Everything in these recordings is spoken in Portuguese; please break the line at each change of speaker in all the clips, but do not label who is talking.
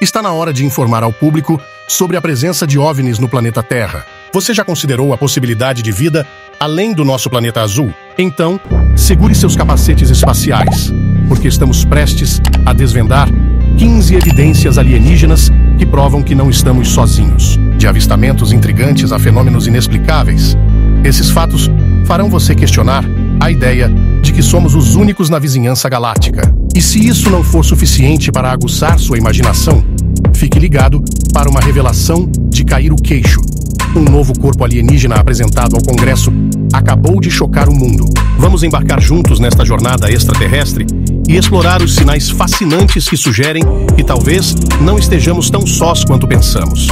Está na hora de informar ao público sobre a presença de OVNIs no planeta Terra. Você já considerou a possibilidade de vida além do nosso planeta azul? Então, segure seus capacetes espaciais, porque estamos prestes a desvendar 15 evidências alienígenas que provam que não estamos sozinhos. De avistamentos intrigantes a fenômenos inexplicáveis, esses fatos farão você questionar a ideia de que somos os únicos na vizinhança galáctica. E se isso não for suficiente para aguçar sua imaginação, Fique ligado para uma revelação de cair o queixo. Um novo corpo alienígena apresentado ao Congresso acabou de chocar o mundo. Vamos embarcar juntos nesta jornada extraterrestre e explorar os sinais fascinantes que sugerem que talvez não estejamos tão sós quanto pensamos.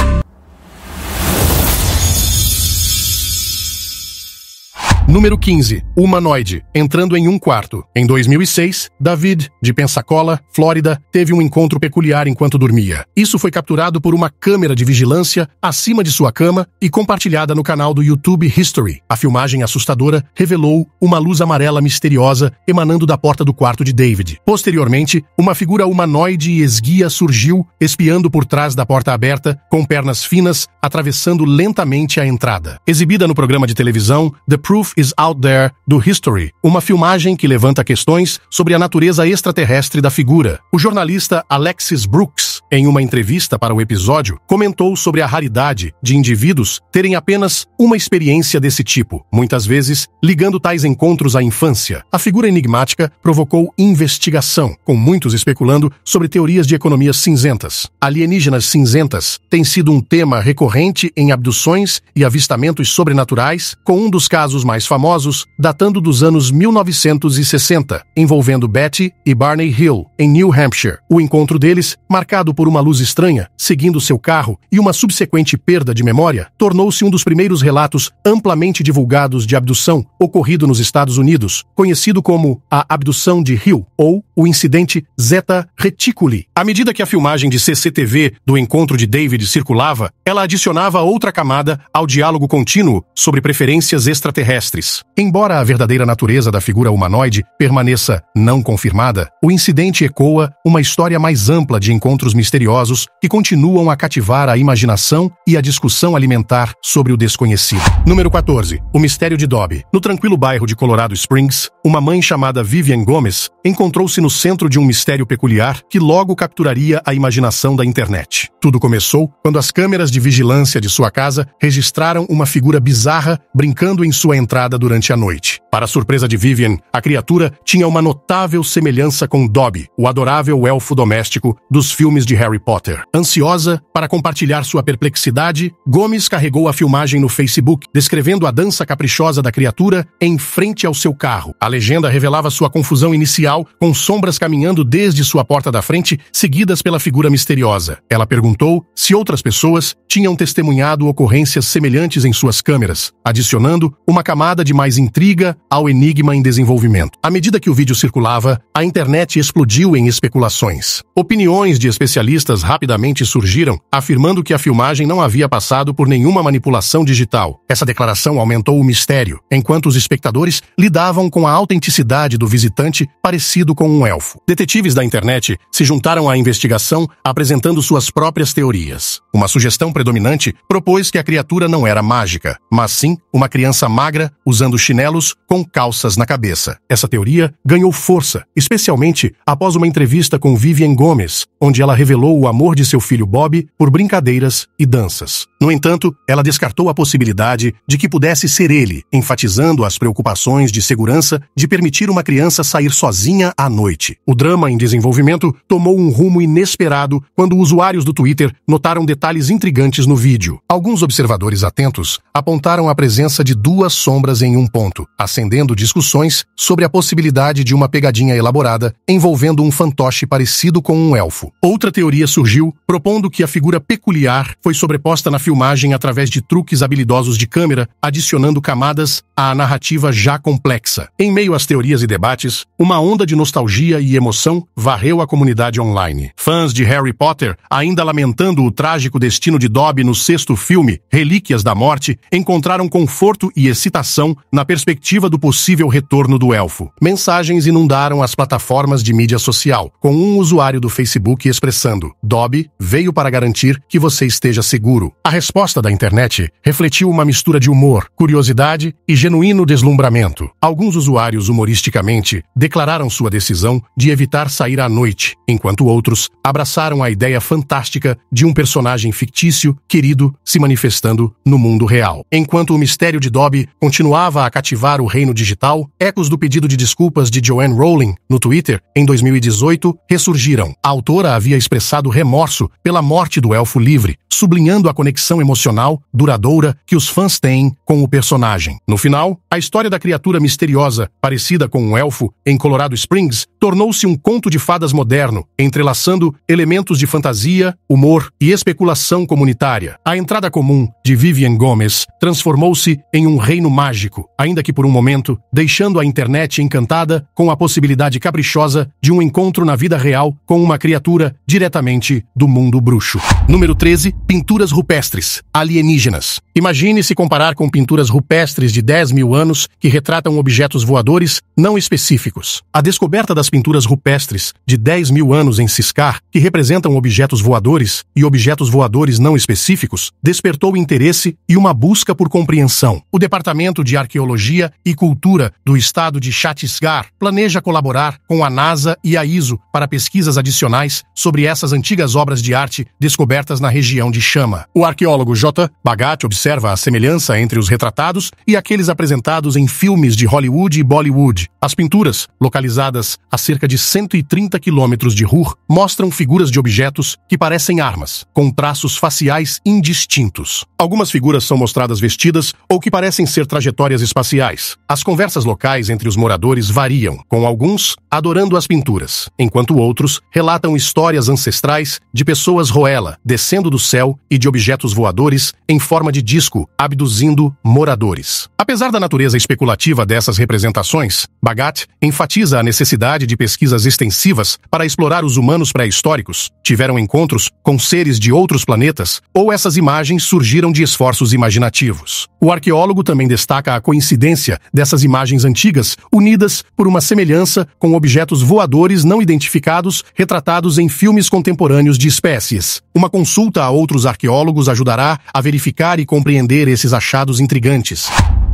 Número 15. Humanoide, entrando em um quarto. Em 2006, David, de Pensacola, Flórida, teve um encontro peculiar enquanto dormia. Isso foi capturado por uma câmera de vigilância acima de sua cama e compartilhada no canal do YouTube History. A filmagem assustadora revelou uma luz amarela misteriosa emanando da porta do quarto de David. Posteriormente, uma figura humanoide e esguia surgiu, espiando por trás da porta aberta, com pernas finas, atravessando lentamente a entrada. Exibida no programa de televisão The Proof is Out There, do History, uma filmagem que levanta questões sobre a natureza extraterrestre da figura. O jornalista Alexis Brooks em uma entrevista para o episódio, comentou sobre a raridade de indivíduos terem apenas uma experiência desse tipo, muitas vezes ligando tais encontros à infância. A figura enigmática provocou investigação, com muitos especulando sobre teorias de economias cinzentas. Alienígenas cinzentas têm sido um tema recorrente em abduções e avistamentos sobrenaturais, com um dos casos mais famosos datando dos anos 1960, envolvendo Betty e Barney Hill, em New Hampshire. O encontro deles, marcado por uma luz estranha, seguindo seu carro, e uma subsequente perda de memória, tornou-se um dos primeiros relatos amplamente divulgados de abdução ocorrido nos Estados Unidos, conhecido como a abdução de Hill ou o incidente Zeta Reticuli. À medida que a filmagem de CCTV do encontro de David circulava, ela adicionava outra camada ao diálogo contínuo sobre preferências extraterrestres. Embora a verdadeira natureza da figura humanoide permaneça não confirmada, o incidente ecoa uma história mais ampla de encontros misteriosos misteriosos que continuam a cativar a imaginação e a discussão alimentar sobre o desconhecido. Número 14. O mistério de Dobby. No tranquilo bairro de Colorado Springs, uma mãe chamada Vivian Gomes encontrou-se no centro de um mistério peculiar que logo capturaria a imaginação da internet. Tudo começou quando as câmeras de vigilância de sua casa registraram uma figura bizarra brincando em sua entrada durante a noite. Para surpresa de Vivian, a criatura tinha uma notável semelhança com Dobby, o adorável elfo doméstico dos filmes de Harry Potter. Ansiosa para compartilhar sua perplexidade, Gomes carregou a filmagem no Facebook, descrevendo a dança caprichosa da criatura em frente ao seu carro. A legenda revelava sua confusão inicial, com sombras caminhando desde sua porta da frente, seguidas pela figura misteriosa. Ela perguntou se outras pessoas tinham testemunhado ocorrências semelhantes em suas câmeras, adicionando uma camada de mais intriga ao enigma em desenvolvimento. À medida que o vídeo circulava, a internet explodiu em especulações. Opiniões de especialistas rapidamente surgiram, afirmando que a filmagem não havia passado por nenhuma manipulação digital. Essa declaração aumentou o mistério, enquanto os espectadores lidavam com a autenticidade do visitante parecido com um elfo. Detetives da internet se juntaram à investigação, apresentando suas próprias teorias. Uma sugestão predominante propôs que a criatura não era mágica, mas sim uma criança magra usando chinelos com calças na cabeça. Essa teoria ganhou força, especialmente após uma entrevista com Vivian Gomes, onde ela revelou o amor de seu filho Bob por brincadeiras e danças. No entanto, ela descartou a possibilidade de que pudesse ser ele, enfatizando as preocupações de segurança de permitir uma criança sair sozinha à noite. O drama em desenvolvimento tomou um rumo inesperado quando usuários do Twitter notaram detalhes intrigantes no vídeo. Alguns observadores atentos apontaram a presença de duas sombras em um ponto, acendendo acendendo discussões sobre a possibilidade de uma pegadinha elaborada envolvendo um fantoche parecido com um elfo. Outra teoria surgiu propondo que a figura peculiar foi sobreposta na filmagem através de truques habilidosos de câmera, adicionando camadas à narrativa já complexa. Em meio às teorias e debates, uma onda de nostalgia e emoção varreu a comunidade online. Fãs de Harry Potter, ainda lamentando o trágico destino de Dobby no sexto filme, Relíquias da Morte, encontraram conforto e excitação na perspectiva do possível retorno do elfo. Mensagens inundaram as plataformas de mídia social, com um usuário do Facebook expressando: Dobby veio para garantir que você esteja seguro. A resposta da internet refletiu uma mistura de humor, curiosidade e genuíno deslumbramento. Alguns usuários humoristicamente declararam sua decisão de evitar sair à noite, enquanto outros abraçaram a ideia fantástica de um personagem fictício, querido, se manifestando no mundo real. Enquanto o mistério de Dobby continuava a cativar o reino no digital, ecos do pedido de desculpas de Joanne Rowling no Twitter em 2018 ressurgiram. A autora havia expressado remorso pela morte do elfo livre, sublinhando a conexão emocional duradoura que os fãs têm com o personagem. No final, a história da criatura misteriosa, parecida com um elfo, em Colorado Springs, tornou-se um conto de fadas moderno, entrelaçando elementos de fantasia, humor e especulação comunitária. A entrada comum de Vivian Gomes transformou-se em um reino mágico, ainda que por um momento deixando a internet encantada com a possibilidade caprichosa de um encontro na vida real com uma criatura diretamente do mundo bruxo. Número 13. Pinturas rupestres, alienígenas. Imagine se comparar com pinturas rupestres de 10 mil anos que retratam objetos voadores não específicos. A descoberta das pinturas rupestres de 10 mil anos em Ciscar, que representam objetos voadores e objetos voadores não específicos, despertou interesse e uma busca por compreensão. O Departamento de Arqueologia e Cultura do Estado de Chhattisgarh planeja colaborar com a NASA e a ISO para pesquisas adicionais sobre essas antigas obras de arte descobertas na região de Chama. O arqueólogo J. Bagat observa observa a semelhança entre os retratados e aqueles apresentados em filmes de Hollywood e Bollywood. As pinturas, localizadas a cerca de 130 quilômetros de Ruhr, mostram figuras de objetos que parecem armas, com traços faciais indistintos. Algumas figuras são mostradas vestidas ou que parecem ser trajetórias espaciais. As conversas locais entre os moradores variam, com alguns adorando as pinturas, enquanto outros relatam histórias ancestrais de pessoas roela descendo do céu e de objetos voadores em forma de disco abduzindo moradores. Apesar da natureza especulativa dessas representações, Bagat enfatiza a necessidade de pesquisas extensivas para explorar os humanos pré-históricos, tiveram encontros com seres de outros planetas ou essas imagens surgiram de esforços imaginativos. O arqueólogo também destaca a coincidência dessas imagens antigas unidas por uma semelhança com objetos voadores não identificados retratados em filmes contemporâneos de espécies. Uma consulta a outros arqueólogos ajudará a verificar e com compreender esses achados intrigantes.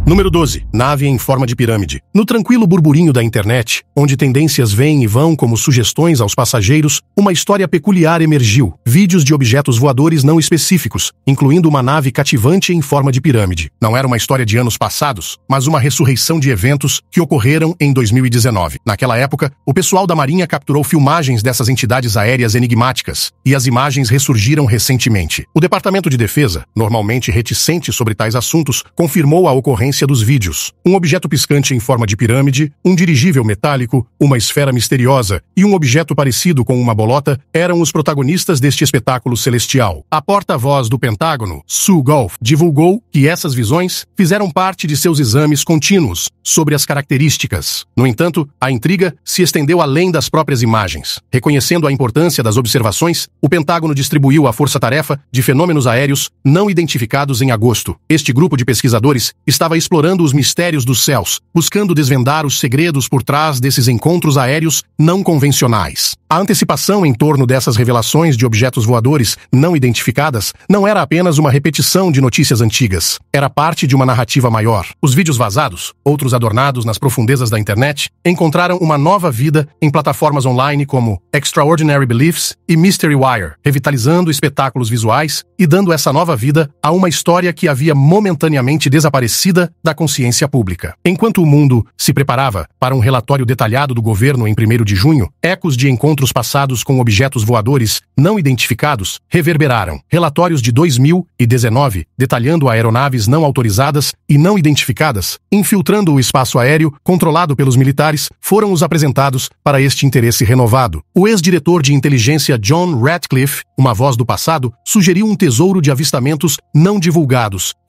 Número 12. Nave em forma de pirâmide. No tranquilo burburinho da internet, onde tendências vêm e vão como sugestões aos passageiros, uma história peculiar emergiu. Vídeos de objetos voadores não específicos, incluindo uma nave cativante em forma de pirâmide. Não era uma história de anos passados, mas uma ressurreição de eventos que ocorreram em 2019. Naquela época, o pessoal da Marinha capturou filmagens dessas entidades aéreas enigmáticas, e as imagens ressurgiram recentemente. O Departamento de Defesa, normalmente reticente reticente sobre tais assuntos confirmou a ocorrência dos vídeos. Um objeto piscante em forma de pirâmide, um dirigível metálico, uma esfera misteriosa e um objeto parecido com uma bolota eram os protagonistas deste espetáculo celestial. A porta-voz do Pentágono, Sue Golf, divulgou que essas visões fizeram parte de seus exames contínuos sobre as características. No entanto, a intriga se estendeu além das próprias imagens. Reconhecendo a importância das observações, o Pentágono distribuiu a força-tarefa de fenômenos aéreos não identificados em agosto, este grupo de pesquisadores estava explorando os mistérios dos céus, buscando desvendar os segredos por trás desses encontros aéreos não convencionais. A antecipação em torno dessas revelações de objetos voadores não identificadas não era apenas uma repetição de notícias antigas, era parte de uma narrativa maior. Os vídeos vazados, outros adornados nas profundezas da internet, encontraram uma nova vida em plataformas online como Extraordinary Beliefs e Mystery Wire, revitalizando espetáculos visuais e dando essa nova vida a uma história história que havia momentaneamente desaparecida da consciência pública. Enquanto o mundo se preparava para um relatório detalhado do governo em 1 de junho, ecos de encontros passados com objetos voadores não identificados reverberaram. Relatórios de 2019 detalhando aeronaves não autorizadas e não identificadas infiltrando o espaço aéreo controlado pelos militares foram os apresentados para este interesse renovado. O ex-diretor de inteligência John Ratcliffe, uma voz do passado, sugeriu um tesouro de avistamentos não divulgados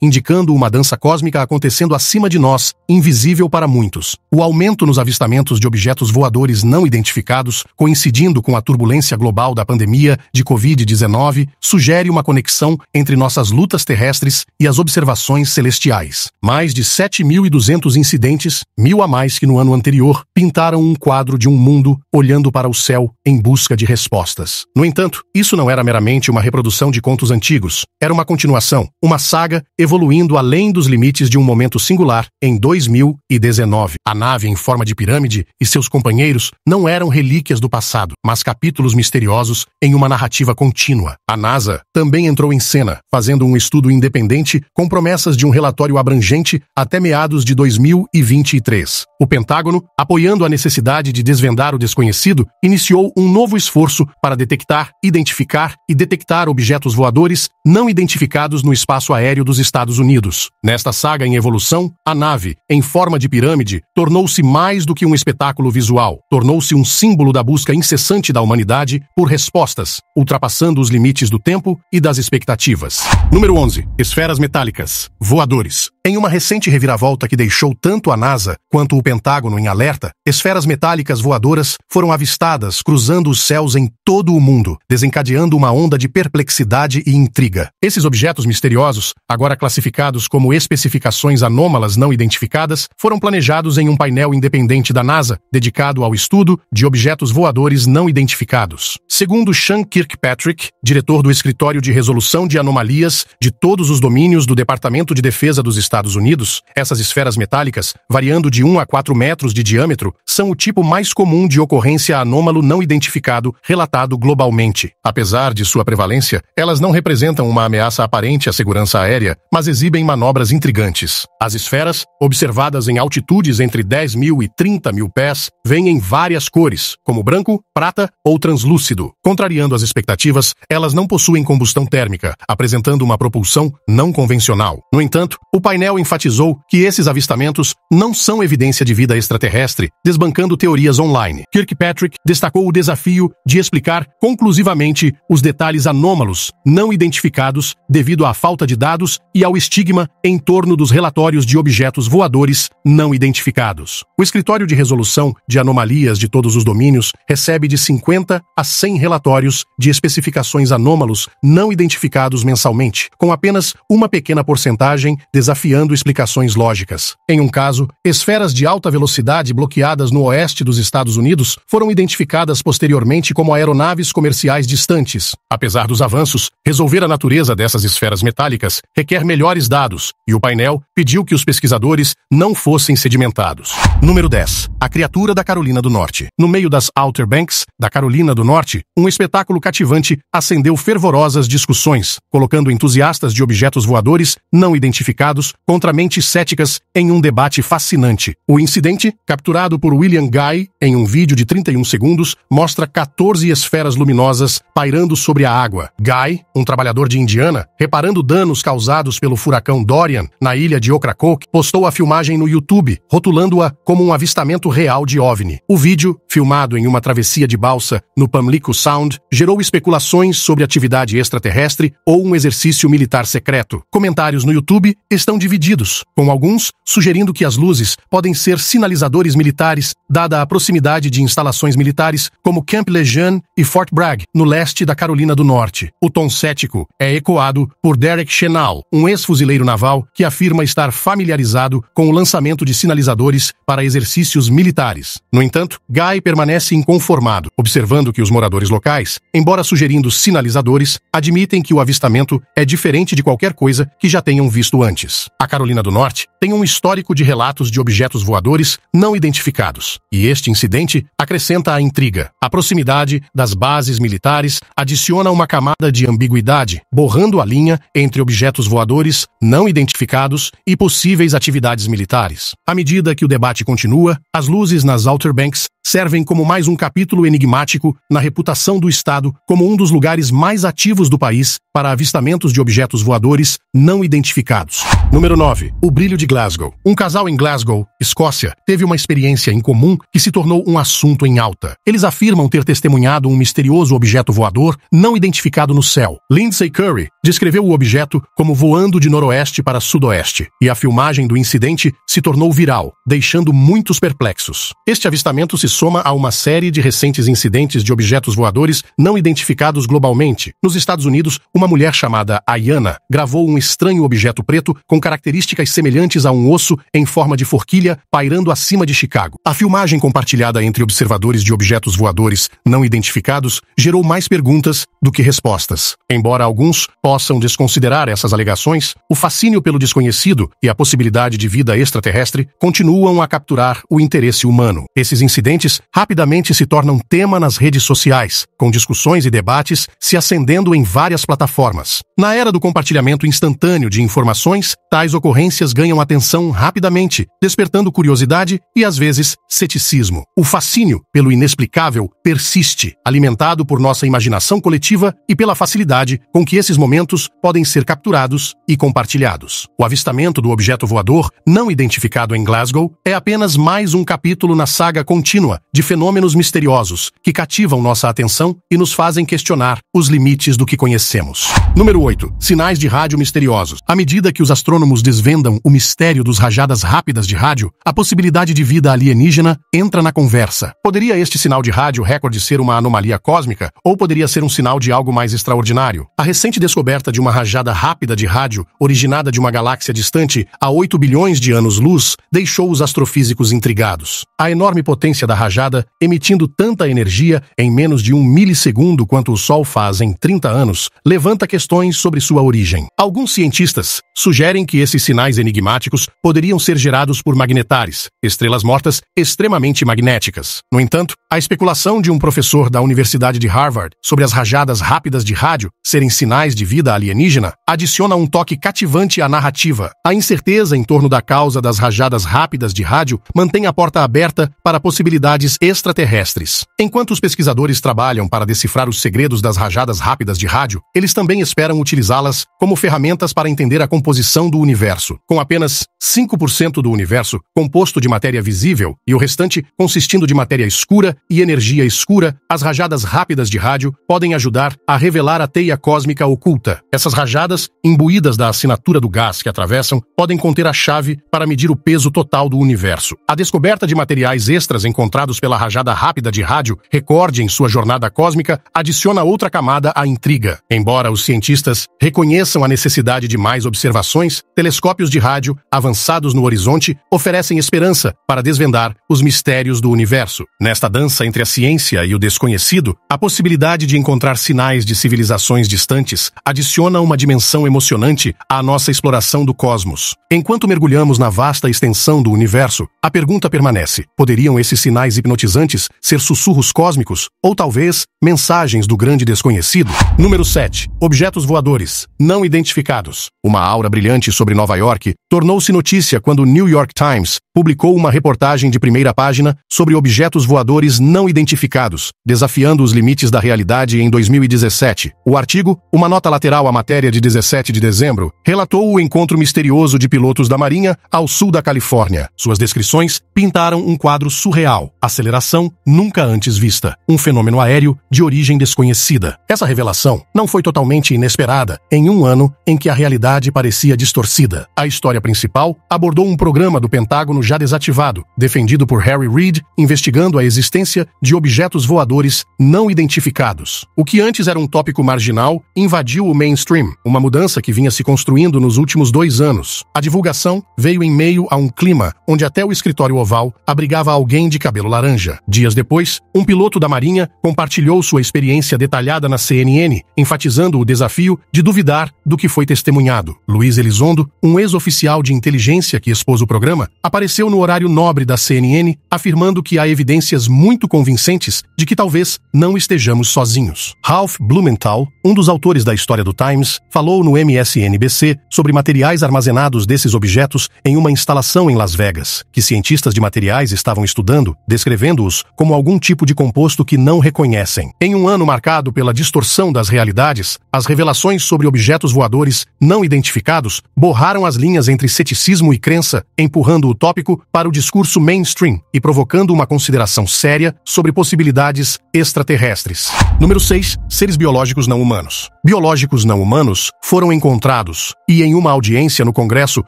indicando uma dança cósmica acontecendo acima de nós, invisível para muitos. O aumento nos avistamentos de objetos voadores não identificados, coincidindo com a turbulência global da pandemia de Covid-19, sugere uma conexão entre nossas lutas terrestres e as observações celestiais. Mais de 7.200 incidentes, mil a mais que no ano anterior, pintaram um quadro de um mundo olhando para o céu em busca de respostas. No entanto, isso não era meramente uma reprodução de contos antigos, era uma continuação, uma saga evoluindo além dos limites de um momento singular em 2019. A nave em forma de pirâmide e seus companheiros não eram relíquias do passado, mas capítulos misteriosos em uma narrativa contínua. A NASA também entrou em cena, fazendo um estudo independente com promessas de um relatório abrangente até meados de 2023. O Pentágono, apoiando a necessidade de desvendar o desconhecido, iniciou um novo esforço para detectar, identificar e detectar objetos voadores não identificados no espaço Aéreo dos Estados Unidos. Nesta saga em evolução, a nave, em forma de pirâmide, tornou-se mais do que um espetáculo visual, tornou-se um símbolo da busca incessante da humanidade por respostas, ultrapassando os limites do tempo e das expectativas. Número 11. Esferas metálicas, voadores, em uma recente reviravolta que deixou tanto a NASA quanto o Pentágono em alerta, esferas metálicas voadoras foram avistadas cruzando os céus em todo o mundo, desencadeando uma onda de perplexidade e intriga. Esses objetos misteriosos, agora classificados como especificações anômalas não identificadas, foram planejados em um painel independente da NASA, dedicado ao estudo de objetos voadores não identificados. Segundo Sean Kirkpatrick, diretor do Escritório de Resolução de Anomalias de todos os domínios do Departamento de Defesa dos Estados Estados Unidos, essas esferas metálicas, variando de 1 a 4 metros de diâmetro, são o tipo mais comum de ocorrência anômalo não identificado relatado globalmente. Apesar de sua prevalência, elas não representam uma ameaça aparente à segurança aérea, mas exibem manobras intrigantes. As esferas, observadas em altitudes entre 10 mil e 30 mil pés, vêm em várias cores, como branco, prata ou translúcido. Contrariando as expectativas, elas não possuem combustão térmica, apresentando uma propulsão não convencional. No entanto, o painel painel enfatizou que esses avistamentos não são evidência de vida extraterrestre, desbancando teorias online. Kirkpatrick destacou o desafio de explicar conclusivamente os detalhes anômalos não identificados devido à falta de dados e ao estigma em torno dos relatórios de objetos voadores não identificados. O Escritório de Resolução de Anomalias de Todos os Domínios recebe de 50 a 100 relatórios de especificações anômalos não identificados mensalmente, com apenas uma pequena porcentagem desafiando criando explicações lógicas. Em um caso, esferas de alta velocidade bloqueadas no oeste dos Estados Unidos foram identificadas posteriormente como aeronaves comerciais distantes. Apesar dos avanços, resolver a natureza dessas esferas metálicas requer melhores dados, e o painel pediu que os pesquisadores não fossem sedimentados. Número 10. A criatura da Carolina do Norte. No meio das Outer Banks, da Carolina do Norte, um espetáculo cativante acendeu fervorosas discussões, colocando entusiastas de objetos voadores não identificados contra mentes céticas em um debate fascinante. O incidente, capturado por William Guy em um vídeo de 31 segundos, mostra 14 esferas luminosas pairando sobre a água. Guy, um trabalhador de Indiana, reparando danos causados pelo furacão Dorian na ilha de Ocracoke, postou a filmagem no YouTube, rotulando-a como um avistamento real de OVNI. O vídeo, filmado em uma travessia de balsa no Pamlico Sound, gerou especulações sobre atividade extraterrestre ou um exercício militar secreto. Comentários no YouTube estão divididos divididos, com alguns sugerindo que as luzes podem ser sinalizadores militares, dada a proximidade de instalações militares como Camp Lejeune e Fort Bragg, no leste da Carolina do Norte. O tom cético é ecoado por Derek Chenal, um ex-fuzileiro naval que afirma estar familiarizado com o lançamento de sinalizadores para exercícios militares. No entanto, Guy permanece inconformado, observando que os moradores locais, embora sugerindo sinalizadores, admitem que o avistamento é diferente de qualquer coisa que já tenham visto antes. A Carolina do Norte, tem um histórico de relatos de objetos voadores não identificados, e este incidente acrescenta a intriga. A proximidade das bases militares adiciona uma camada de ambiguidade, borrando a linha entre objetos voadores não identificados e possíveis atividades militares. À medida que o debate continua, as luzes nas Outer Banks servem como mais um capítulo enigmático na reputação do Estado como um dos lugares mais ativos do país para avistamentos de objetos voadores não identificados. Número 9. O Brilho de Glasgow. Um casal em Glasgow, Escócia, teve uma experiência em comum que se tornou um assunto em alta. Eles afirmam ter testemunhado um misterioso objeto voador não identificado no céu. Lindsay Curry descreveu o objeto como voando de noroeste para sudoeste, e a filmagem do incidente se tornou viral, deixando muitos perplexos. Este avistamento se soma a uma série de recentes incidentes de objetos voadores não identificados globalmente. Nos Estados Unidos, uma mulher chamada Ayana gravou um estranho objeto preto com com características semelhantes a um osso em forma de forquilha pairando acima de Chicago. A filmagem compartilhada entre observadores de objetos voadores não identificados gerou mais perguntas do que respostas. Embora alguns possam desconsiderar essas alegações, o fascínio pelo desconhecido e a possibilidade de vida extraterrestre continuam a capturar o interesse humano. Esses incidentes rapidamente se tornam tema nas redes sociais, com discussões e debates se acendendo em várias plataformas. Na era do compartilhamento instantâneo de informações, Tais ocorrências ganham atenção rapidamente, despertando curiosidade e, às vezes, ceticismo. O fascínio pelo inexplicável persiste, alimentado por nossa imaginação coletiva e pela facilidade com que esses momentos podem ser capturados e compartilhados. O avistamento do objeto voador não identificado em Glasgow é apenas mais um capítulo na saga contínua de fenômenos misteriosos que cativam nossa atenção e nos fazem questionar os limites do que conhecemos. Número 8. Sinais de rádio misteriosos. À medida que os astrônomos astrônomos desvendam o mistério dos rajadas rápidas de rádio, a possibilidade de vida alienígena entra na conversa. Poderia este sinal de rádio recorde ser uma anomalia cósmica ou poderia ser um sinal de algo mais extraordinário? A recente descoberta de uma rajada rápida de rádio, originada de uma galáxia distante a 8 bilhões de anos-luz, deixou os astrofísicos intrigados. A enorme potência da rajada, emitindo tanta energia em menos de um milissegundo quanto o Sol faz em 30 anos, levanta questões sobre sua origem. Alguns cientistas sugerem que esses sinais enigmáticos poderiam ser gerados por magnetares, estrelas mortas extremamente magnéticas. No entanto, a especulação de um professor da Universidade de Harvard sobre as rajadas rápidas de rádio serem sinais de vida alienígena adiciona um toque cativante à narrativa. A incerteza em torno da causa das rajadas rápidas de rádio mantém a porta aberta para possibilidades extraterrestres. Enquanto os pesquisadores trabalham para decifrar os segredos das rajadas rápidas de rádio, eles também esperam utilizá-las como ferramentas para entender a composição do universo. Com apenas 5% do universo composto de matéria visível e o restante consistindo de matéria escura e energia escura, as rajadas rápidas de rádio podem ajudar a revelar a teia cósmica oculta. Essas rajadas, imbuídas da assinatura do gás que atravessam, podem conter a chave para medir o peso total do universo. A descoberta de materiais extras encontrados pela rajada rápida de rádio, recorde em sua jornada cósmica, adiciona outra camada à intriga. Embora os cientistas reconheçam a necessidade de mais observações, telescópios de rádio avançam avançados no horizonte oferecem esperança para desvendar os mistérios do universo. Nesta dança entre a ciência e o desconhecido, a possibilidade de encontrar sinais de civilizações distantes adiciona uma dimensão emocionante à nossa exploração do cosmos. Enquanto mergulhamos na vasta extensão do universo, a pergunta permanece: poderiam esses sinais hipnotizantes ser sussurros cósmicos ou talvez mensagens do grande desconhecido? Número 7. Objetos voadores não identificados. Uma aura brilhante sobre Nova York tornou-se notícia quando o New York Times publicou uma reportagem de primeira página sobre objetos voadores não identificados, desafiando os limites da realidade em 2017. O artigo, uma nota lateral à matéria de 17 de dezembro, relatou o encontro misterioso de pilotos da Marinha ao sul da Califórnia. Suas descrições pintaram um quadro surreal, aceleração nunca antes vista, um fenômeno aéreo de origem desconhecida. Essa revelação não foi totalmente inesperada em um ano em que a realidade parecia distorcida. A história principal abordou um programa do Pentágono já desativado, defendido por Harry Reid, investigando a existência de objetos voadores não identificados. O que antes era um tópico marginal invadiu o mainstream, uma mudança que vinha se construindo nos últimos dois anos. A divulgação veio em meio a um clima onde até o escritório oval abrigava alguém de cabelo laranja. Dias depois, um piloto da Marinha compartilhou sua experiência detalhada na CNN, enfatizando o desafio de duvidar do que foi testemunhado. Luiz Elizondo, um ex-oficial de inteligência, inteligência que expôs o programa apareceu no horário nobre da CNN afirmando que há evidências muito convincentes de que talvez não estejamos sozinhos. Ralph Blumenthal, um dos autores da história do Times, falou no MSNBC sobre materiais armazenados desses objetos em uma instalação em Las Vegas, que cientistas de materiais estavam estudando, descrevendo-os como algum tipo de composto que não reconhecem. Em um ano marcado pela distorção das realidades, as revelações sobre objetos voadores não identificados borraram as linhas entre ceticismo racismo e crença, empurrando o tópico para o discurso mainstream e provocando uma consideração séria sobre possibilidades extraterrestres. Número 6. Seres biológicos não humanos. Biológicos não humanos foram encontrados e, em uma audiência no Congresso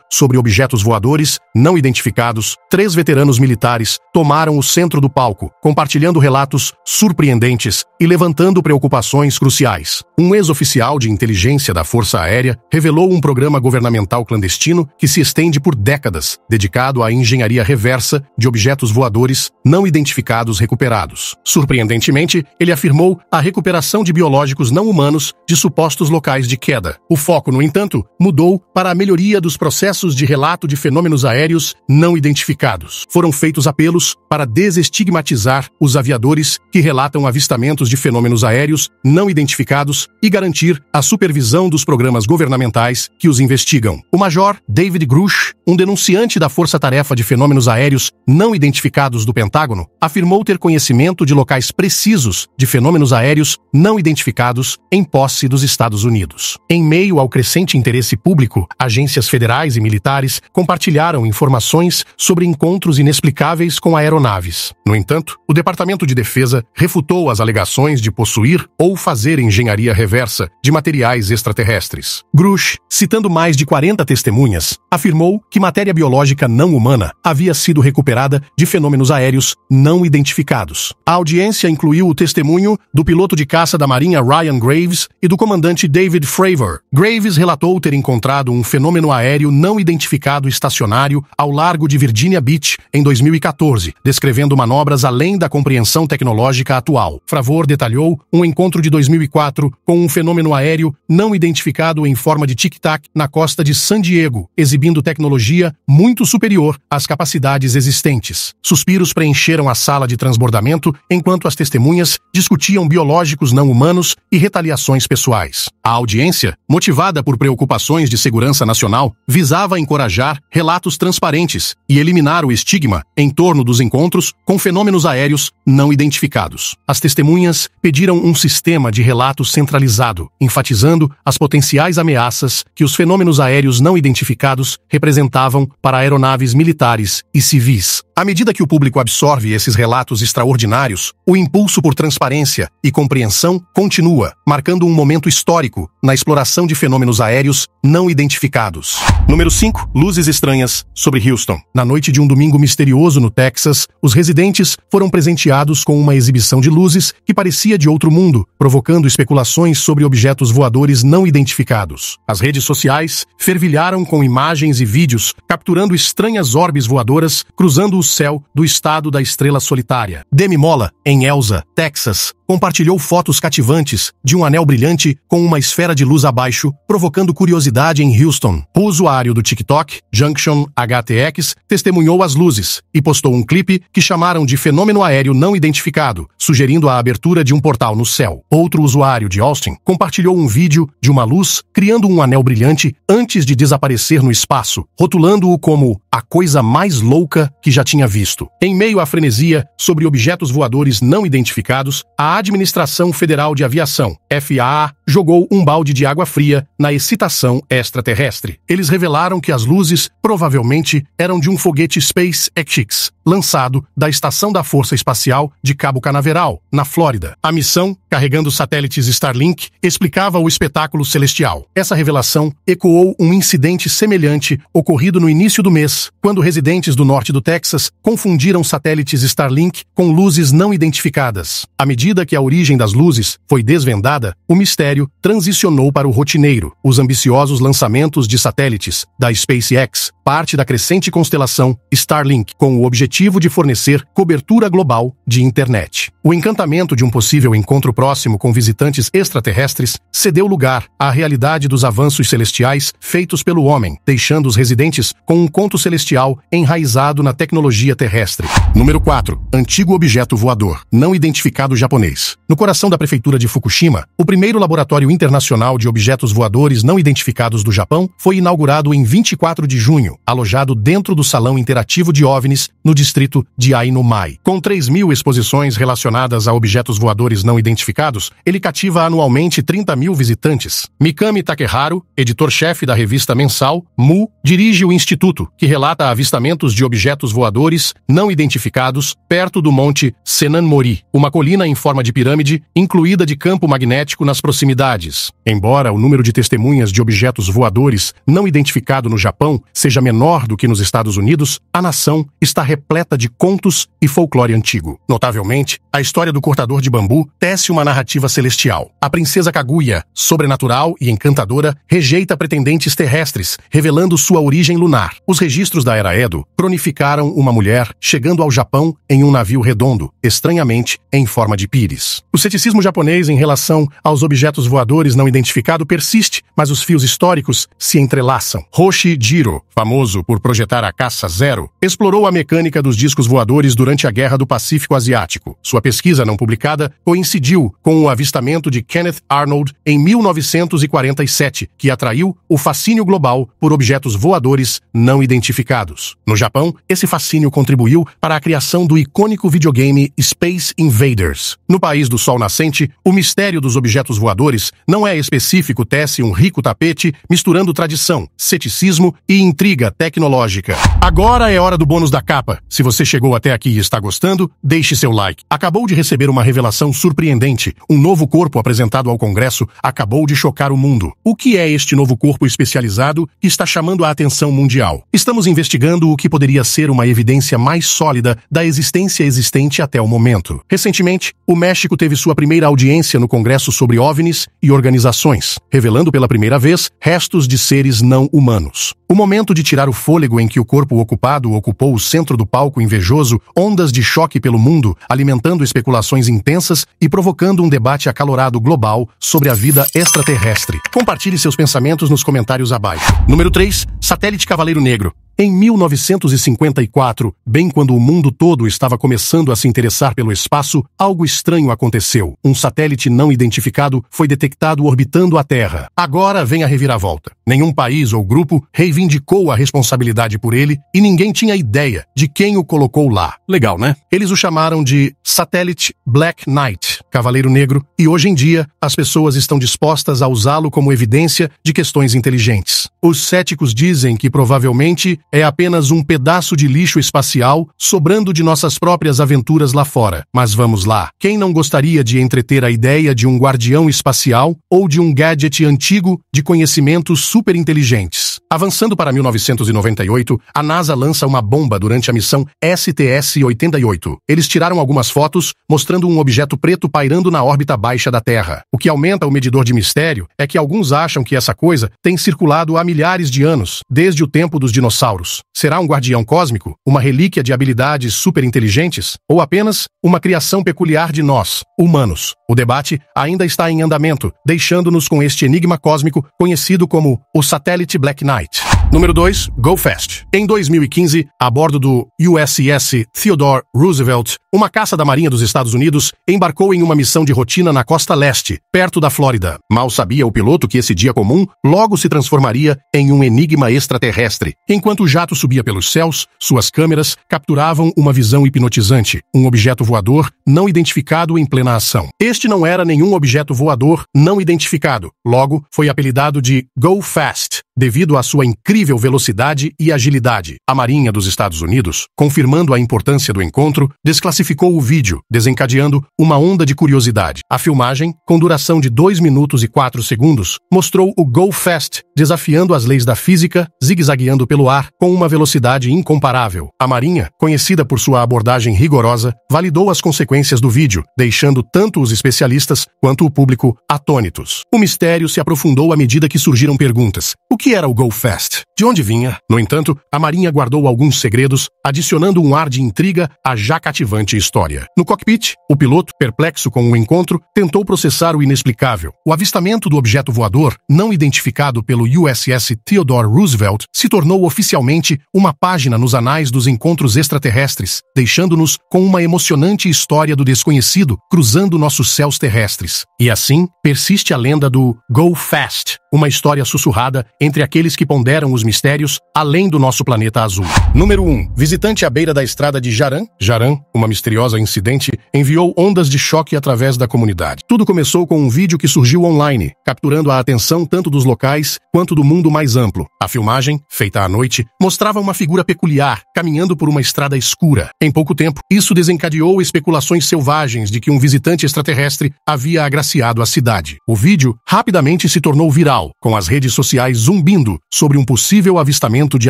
sobre objetos voadores não identificados, três veteranos militares tomaram o centro do palco, compartilhando relatos surpreendentes e levantando preocupações cruciais. Um ex-oficial de inteligência da Força Aérea revelou um programa governamental clandestino que se estende por décadas, dedicado à engenharia reversa de objetos voadores não identificados recuperados. Surpreendentemente, ele afirmou a recuperação de biológicos não humanos de supostos locais de queda. O foco, no entanto, mudou para a melhoria dos processos de relato de fenômenos aéreos não identificados. Foram feitos apelos para desestigmatizar os aviadores que relatam avistamentos de fenômenos aéreos não identificados e garantir a supervisão dos programas governamentais que os investigam. O major David Grush Bush, um denunciante da força-tarefa de fenômenos aéreos não identificados do Pentágono, afirmou ter conhecimento de locais precisos de fenômenos aéreos não identificados em posse dos Estados Unidos. Em meio ao crescente interesse público, agências federais e militares compartilharam informações sobre encontros inexplicáveis com aeronaves. No entanto, o Departamento de Defesa refutou as alegações de possuir ou fazer engenharia reversa de materiais extraterrestres. Grush, citando mais de 40 testemunhas, afirmou que matéria biológica não humana havia sido recuperada de fenômenos aéreos não identificados. A audiência incluiu o testemunho do piloto de caça da Marinha Ryan Graves e do comandante David Fravor. Graves relatou ter encontrado um fenômeno aéreo não identificado estacionário ao largo de Virginia Beach em 2014, descrevendo manobras além da compreensão tecnológica atual. Fravor detalhou um encontro de 2004 com um fenômeno aéreo não identificado em forma de tic-tac na costa de San Diego, exibindo tecnologia muito superior às capacidades existentes. Suspiros preencheram a sala de transbordamento enquanto as testemunhas discutiam biológicos não humanos e retaliações pessoais. A audiência, motivada por preocupações de segurança nacional, visava encorajar relatos transparentes e eliminar o estigma em torno dos encontros com fenômenos aéreos não identificados. As testemunhas pediram um sistema de relatos centralizado, enfatizando as potenciais ameaças que os fenômenos aéreos não identificados representavam para aeronaves militares e civis. À medida que o público absorve esses relatos extraordinários, o impulso por transparência e compreensão continua, marcando um momento histórico na exploração de fenômenos aéreos não identificados. Número 5. Luzes estranhas sobre Houston. Na noite de um domingo misterioso no Texas, os residentes foram presenteados com uma exibição de luzes que parecia de outro mundo, provocando especulações sobre objetos voadores não identificados. As redes sociais fervilharam com imagens e vídeos capturando estranhas orbes voadoras cruzando o céu do estado da Estrela Solitária. Demi Mola, em Elsa, Texas, compartilhou fotos cativantes de um anel brilhante com uma esfera de luz abaixo, provocando curiosidade em Houston. O usuário do TikTok, Junction HTX, testemunhou as luzes e postou um clipe que chamaram de fenômeno aéreo não identificado, sugerindo a abertura de um portal no céu. Outro usuário de Austin compartilhou um vídeo de uma luz criando um anel brilhante antes de desaparecer no espaço, rotulando-o como a coisa mais louca que já tinha visto. Em meio à frenesia sobre objetos voadores não identificados, a Administração Federal de Aviação, FAA, jogou um balde de água fria na excitação extraterrestre. Eles revelaram que as luzes provavelmente eram de um foguete SpaceX lançado da Estação da Força Espacial de Cabo Canaveral, na Flórida. A missão, carregando satélites Starlink, explicava o espetáculo celestial. Essa revelação ecoou um incidente semelhante ocorrido no início do mês, quando residentes do norte do Texas confundiram satélites Starlink com luzes não identificadas. À medida que a origem das luzes foi desvendada, o mistério transicionou para o rotineiro. Os ambiciosos lançamentos de satélites da SpaceX, parte da crescente constelação Starlink, com o objetivo objetivo de fornecer cobertura global de internet. O encantamento de um possível encontro próximo com visitantes extraterrestres cedeu lugar à realidade dos avanços celestiais feitos pelo homem, deixando os residentes com um conto celestial enraizado na tecnologia terrestre. Número 4. Antigo objeto voador, não identificado japonês. No coração da prefeitura de Fukushima, o primeiro laboratório internacional de objetos voadores não identificados do Japão foi inaugurado em 24 de junho, alojado dentro do Salão Interativo de OVNIs, no distrito distrito de Ainumai. Mai. Com 3 mil exposições relacionadas a objetos voadores não identificados, ele cativa anualmente 30 mil visitantes. Mikami Takeharu, editor-chefe da revista mensal Mu, dirige o instituto, que relata avistamentos de objetos voadores não identificados perto do monte Senanmori, uma colina em forma de pirâmide incluída de campo magnético nas proximidades. Embora o número de testemunhas de objetos voadores não identificados no Japão seja menor do que nos Estados Unidos, a nação está repleta repleta de contos e folclore antigo. Notavelmente, a história do cortador de bambu tece uma narrativa celestial. A princesa Kaguya, sobrenatural e encantadora, rejeita pretendentes terrestres, revelando sua origem lunar. Os registros da Era Edo cronificaram uma mulher chegando ao Japão em um navio redondo, estranhamente em forma de pires. O ceticismo japonês em relação aos objetos voadores não identificados persiste, mas os fios históricos se entrelaçam. Hoshi Jiro, famoso por projetar a caça zero, explorou a mecânica prática dos discos voadores durante a Guerra do Pacífico Asiático. Sua pesquisa não publicada coincidiu com o avistamento de Kenneth Arnold em 1947, que atraiu o fascínio global por objetos voadores não identificados. No Japão, esse fascínio contribuiu para a criação do icônico videogame Space Invaders. No país do Sol Nascente, o mistério dos objetos voadores não é específico, tece um rico tapete misturando tradição, ceticismo e intriga tecnológica. Agora é hora do bônus da capa. Se você chegou até aqui e está gostando, deixe seu like. Acabou de receber uma revelação surpreendente. Um novo corpo apresentado ao Congresso acabou de chocar o mundo. O que é este novo corpo especializado que está chamando a atenção mundial? Estamos investigando o que poderia ser uma evidência mais sólida da existência existente até o momento. Recentemente, o México teve sua primeira audiência no Congresso sobre OVNIs e organizações, revelando pela primeira vez restos de seres não humanos. O momento de tirar o fôlego em que o corpo ocupado ocupou o centro do palco palco invejoso ondas de choque pelo mundo, alimentando especulações intensas e provocando um debate acalorado global sobre a vida extraterrestre. Compartilhe seus pensamentos nos comentários abaixo. Número 3. Satélite Cavaleiro Negro. Em 1954, bem quando o mundo todo estava começando a se interessar pelo espaço, algo estranho aconteceu. Um satélite não identificado foi detectado orbitando a Terra. Agora vem a reviravolta. Nenhum país ou grupo reivindicou a responsabilidade por ele e ninguém tinha ideia de quem o colocou lá. Legal, né? Eles o chamaram de satélite Black Knight. Cavaleiro Negro, e hoje em dia, as pessoas estão dispostas a usá-lo como evidência de questões inteligentes. Os céticos dizem que provavelmente é apenas um pedaço de lixo espacial sobrando de nossas próprias aventuras lá fora. Mas vamos lá, quem não gostaria de entreter a ideia de um guardião espacial ou de um gadget antigo de conhecimentos superinteligentes? avançando para 1998, a NASA lança uma bomba durante a missão STS-88. Eles tiraram algumas fotos mostrando um objeto preto pairando na órbita baixa da Terra. O que aumenta o medidor de mistério é que alguns acham que essa coisa tem circulado há milhares de anos, desde o tempo dos dinossauros. Será um guardião cósmico? Uma relíquia de habilidades superinteligentes? Ou apenas uma criação peculiar de nós, humanos? O debate ainda está em andamento, deixando-nos com este enigma cósmico conhecido como o satélite Black night. Número 2, Go Fast. Em 2015, a bordo do USS Theodore Roosevelt, uma caça da Marinha dos Estados Unidos embarcou em uma missão de rotina na costa leste, perto da Flórida. Mal sabia o piloto que esse dia comum logo se transformaria em um enigma extraterrestre. Enquanto o jato subia pelos céus, suas câmeras capturavam uma visão hipnotizante, um objeto voador não identificado em plena ação. Este não era nenhum objeto voador não identificado, logo foi apelidado de Go Fast, devido à sua incrível incrível velocidade e agilidade. A Marinha dos Estados Unidos, confirmando a importância do encontro, desclassificou o vídeo, desencadeando uma onda de curiosidade. A filmagem, com duração de 2 minutos e 4 segundos, mostrou o Go Fast desafiando as leis da física, zigue-zagueando pelo ar com uma velocidade incomparável. A Marinha, conhecida por sua abordagem rigorosa, validou as consequências do vídeo, deixando tanto os especialistas quanto o público atônitos. O mistério se aprofundou à medida que surgiram perguntas. O que era o Go Fast? de onde vinha. No entanto, a Marinha guardou alguns segredos, adicionando um ar de intriga à já cativante história. No cockpit, o piloto, perplexo com o encontro, tentou processar o inexplicável. O avistamento do objeto voador, não identificado pelo USS Theodore Roosevelt, se tornou oficialmente uma página nos anais dos encontros extraterrestres, deixando-nos com uma emocionante história do desconhecido cruzando nossos céus terrestres. E assim persiste a lenda do Go Fast uma história sussurrada entre aqueles que ponderam os mistérios além do nosso planeta azul. Número 1. Visitante à beira da estrada de Jaran. Jaran, uma misteriosa incidente, enviou ondas de choque através da comunidade. Tudo começou com um vídeo que surgiu online, capturando a atenção tanto dos locais quanto do mundo mais amplo. A filmagem, feita à noite, mostrava uma figura peculiar caminhando por uma estrada escura. Em pouco tempo, isso desencadeou especulações selvagens de que um visitante extraterrestre havia agraciado a cidade. O vídeo rapidamente se tornou viral com as redes sociais zumbindo sobre um possível avistamento de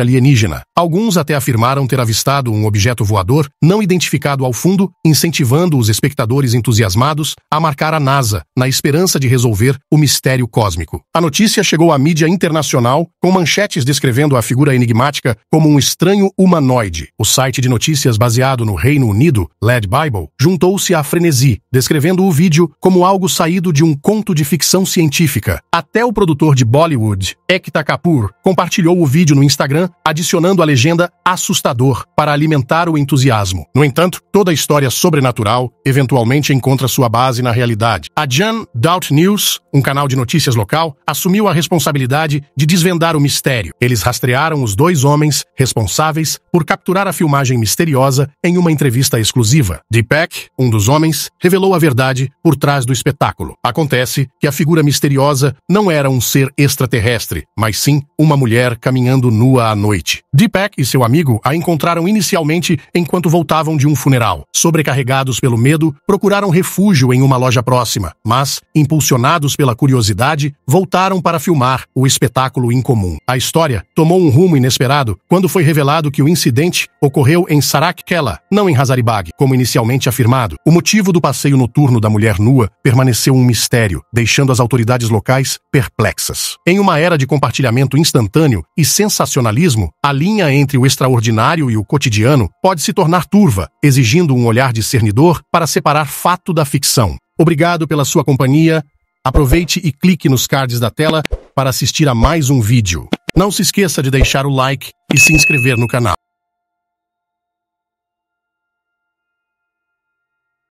alienígena. Alguns até afirmaram ter avistado um objeto voador não identificado ao fundo, incentivando os espectadores entusiasmados a marcar a NASA na esperança de resolver o mistério cósmico. A notícia chegou à mídia internacional com manchetes descrevendo a figura enigmática como um estranho humanoide. O site de notícias baseado no Reino Unido, Led Bible, juntou-se à frenesi, descrevendo o vídeo como algo saído de um conto de ficção científica. Até o produtor cantor de Bollywood, Ekta Kapoor, compartilhou o vídeo no Instagram, adicionando a legenda assustador para alimentar o entusiasmo. No entanto, toda a história sobrenatural eventualmente encontra sua base na realidade. A Jan Doubt News, um canal de notícias local, assumiu a responsabilidade de desvendar o mistério. Eles rastrearam os dois homens responsáveis por capturar a filmagem misteriosa em uma entrevista exclusiva. Deepak, um dos homens, revelou a verdade por trás do espetáculo. Acontece que a figura misteriosa não era um ser extraterrestre, mas sim uma mulher caminhando nua à noite. Deepak e seu amigo a encontraram inicialmente enquanto voltavam de um funeral. Sobrecarregados pelo medo, procuraram refúgio em uma loja próxima, mas, impulsionados pela curiosidade, voltaram para filmar o espetáculo incomum. A história tomou um rumo inesperado quando foi revelado que o incidente ocorreu em Sarakkela, não em Hazaribagh, como inicialmente afirmado. O motivo do passeio noturno da mulher nua permaneceu um mistério, deixando as autoridades locais perplexas. Em uma era de compartilhamento instantâneo e sensacionalismo, a linha entre o extraordinário e o cotidiano pode se tornar turva, exigindo um olhar discernidor para separar fato da ficção. Obrigado pela sua companhia. Aproveite e clique nos cards da tela para assistir a mais um vídeo. Não se esqueça de deixar o like e se inscrever no canal.